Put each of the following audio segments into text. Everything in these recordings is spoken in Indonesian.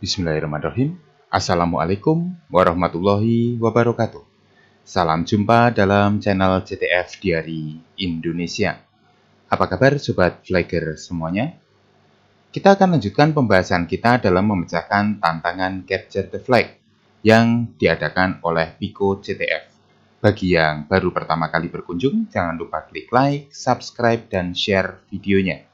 Bismillahirrahmanirrahim. Assalamualaikum warahmatullahi wabarakatuh. Salam jumpa dalam channel CTF Diary Indonesia. Apa kabar Sobat Flagger semuanya? Kita akan lanjutkan pembahasan kita dalam memecahkan tantangan Capture the Flag yang diadakan oleh Pico CTF. Bagi yang baru pertama kali berkunjung, jangan lupa klik like, subscribe, dan share videonya.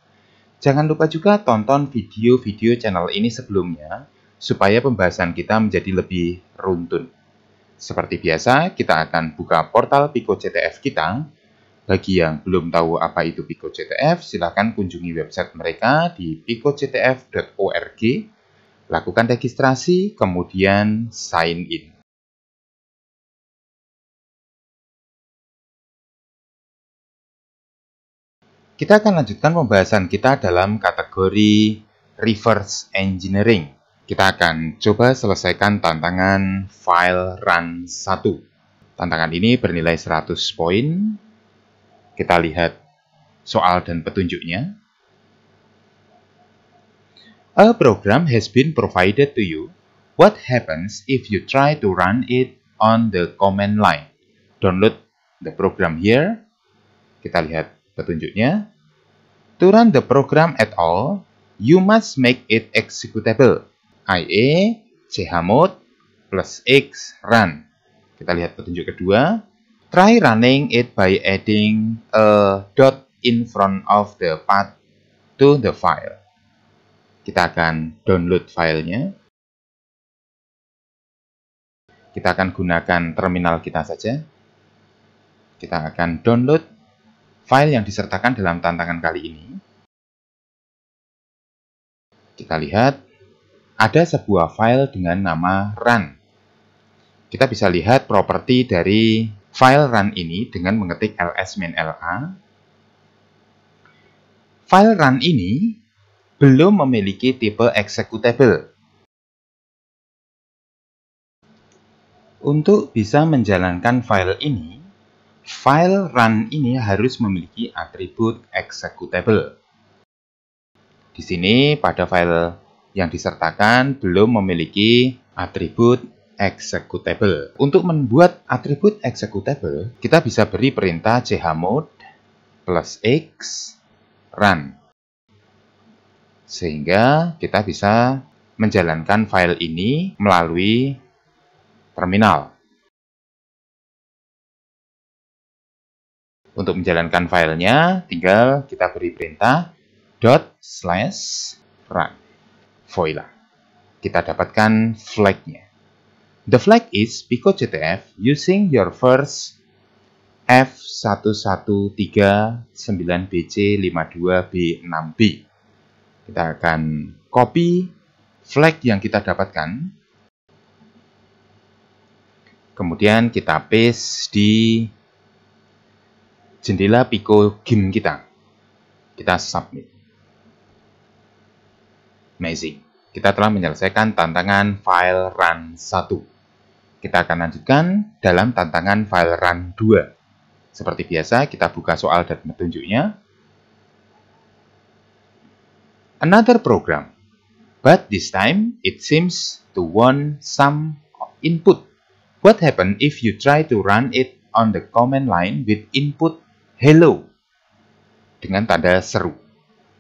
Jangan lupa juga tonton video-video channel ini sebelumnya supaya pembahasan kita menjadi lebih runtun. Seperti biasa, kita akan buka portal Pico CTF kita. Bagi yang belum tahu apa itu Pico CTF, silakan kunjungi website mereka di picoctf.org. Lakukan registrasi, kemudian sign in. Kita akan lanjutkan pembahasan kita dalam kategori reverse engineering kita akan coba selesaikan tantangan file run 1. Tantangan ini bernilai 100 poin. Kita lihat soal dan petunjuknya. A program has been provided to you. What happens if you try to run it on the command line? Download the program here. Kita lihat petunjuknya. To run the program at all, you must make it executable IE CH mod plus X run. Kita lihat petunjuk kedua. Try running it by adding a dot in front of the path to the file. Kita akan download filenya. Kita akan gunakan terminal kita saja. Kita akan download file yang disertakan dalam tantangan kali ini. Kita lihat ada sebuah file dengan nama run. Kita bisa lihat properti dari file run ini dengan mengetik ls la. File run ini belum memiliki tipe executable. Untuk bisa menjalankan file ini, file run ini harus memiliki atribut executable. Di sini pada file yang disertakan belum memiliki atribut executable. Untuk membuat atribut executable, kita bisa beri perintah chmod plus x run. Sehingga kita bisa menjalankan file ini melalui terminal. Untuk menjalankan filenya, tinggal kita beri perintah dot slash run. Voila. Kita dapatkan flagnya. The flag is Pico CTF using your first F1139BC52B6B. Kita akan copy flag yang kita dapatkan. Kemudian kita paste di jendela Pico game kita. Kita submit. Amazing. Kita telah menyelesaikan tantangan file run 1. Kita akan lanjutkan dalam tantangan file run 2. Seperti biasa, kita buka soal dan petunjuknya. Another program. But this time, it seems to want some input. What happens if you try to run it on the command line with input hello? Dengan tanda seru.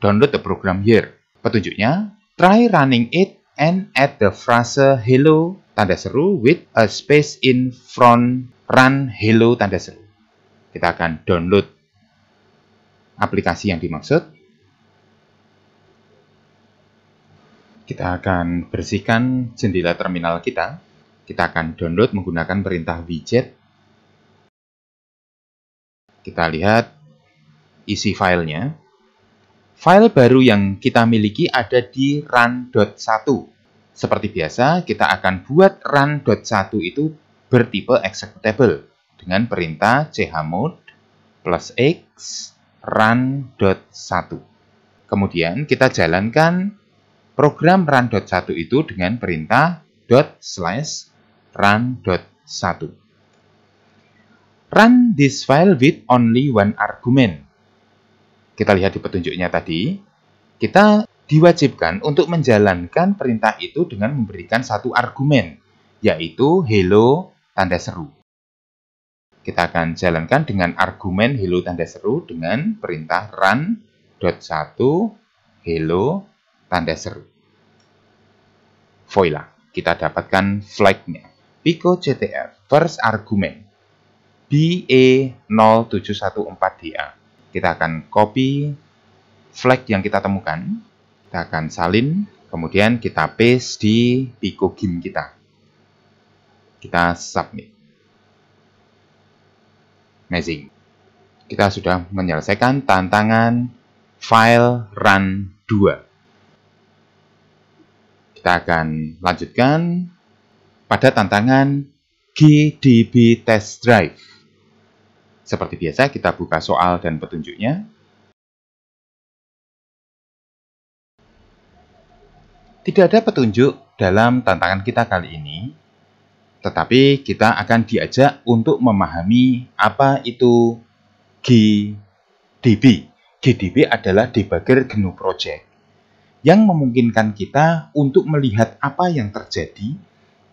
Download the program here. Petunjuknya, Try running it and add the phrase hello tanda seru with a space in front run hello tanda seru. Kita akan download aplikasi yang dimaksud. Kita akan bersihkan jendela terminal kita. Kita akan download menggunakan perintah widget. Kita lihat isi filenya. File baru yang kita miliki ada di run.1. Seperti biasa, kita akan buat run.1 itu bertipe executable dengan perintah chmod plus x run.1. Kemudian kita jalankan program run.1 itu dengan perintah dot slash run.1. Run this file with only one argument kita lihat di petunjuknya tadi, kita diwajibkan untuk menjalankan perintah itu dengan memberikan satu argumen, yaitu hello tanda seru. Kita akan jalankan dengan argumen hello tanda seru dengan perintah run dot satu hello tanda seru. Voila, kita dapatkan flagnya. Pico CTR, first argument, BA0714DA. E kita akan copy flag yang kita temukan. Kita akan salin, kemudian kita paste di Pico Game kita. Kita submit. Amazing. Kita sudah menyelesaikan tantangan file run 2. Kita akan lanjutkan pada tantangan GDB test drive. Seperti biasa, kita buka soal dan petunjuknya. Tidak ada petunjuk dalam tantangan kita kali ini, tetapi kita akan diajak untuk memahami apa itu GDB. GDB adalah debugger GNU Project yang memungkinkan kita untuk melihat apa yang terjadi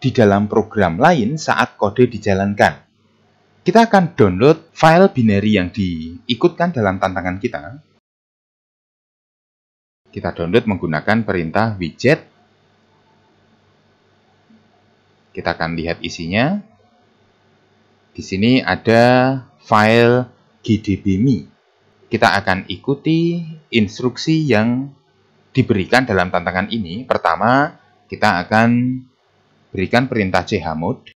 di dalam program lain saat kode dijalankan kita akan download file binary yang diikutkan dalam tantangan kita. Kita download menggunakan perintah widget. Kita akan lihat isinya. Di sini ada file gdbmi. Kita akan ikuti instruksi yang diberikan dalam tantangan ini. Pertama, kita akan berikan perintah chmod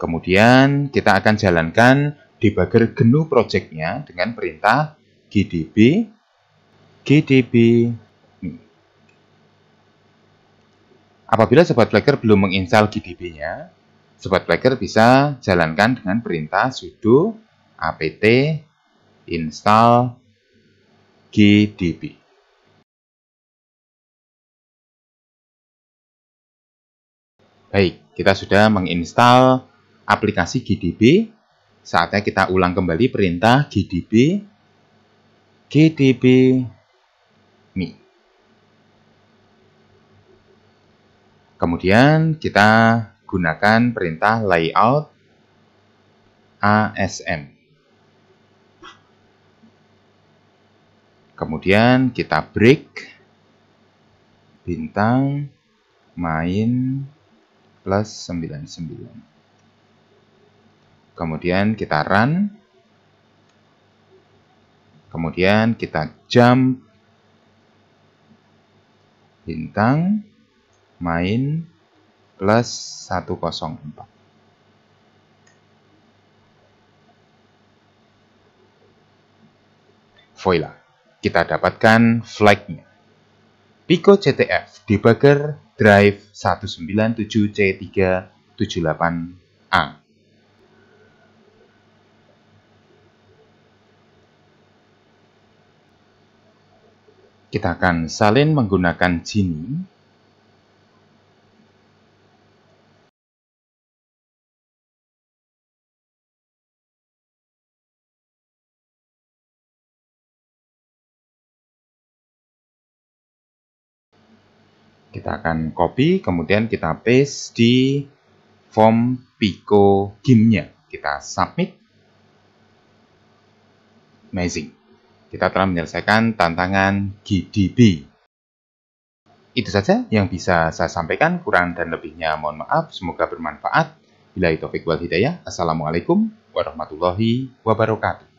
Kemudian kita akan jalankan debugger GNU projectnya dengan perintah gdb gdb hmm. Apabila sobat Flagger belum menginstal gdb-nya, sobat Flagger bisa jalankan dengan perintah sudo apt install gdb. Baik, kita sudah menginstal aplikasi GDB. Saatnya kita ulang kembali perintah GDB GDB Mi. Kemudian kita gunakan perintah layout ASM. Kemudian kita break bintang main plus 99. Kemudian kita run. Kemudian kita jump bintang main plus 104. Voila, kita dapatkan flagnya. Pico CTF debugger drive 197C378A. Kita akan salin menggunakan ini Kita akan copy, kemudian kita paste di form Pico Game-nya. Kita submit. Amazing kita telah menyelesaikan tantangan GDB. Itu saja yang bisa saya sampaikan, kurang dan lebihnya mohon maaf, semoga bermanfaat. Bila itu wal hidayah, Assalamualaikum warahmatullahi wabarakatuh.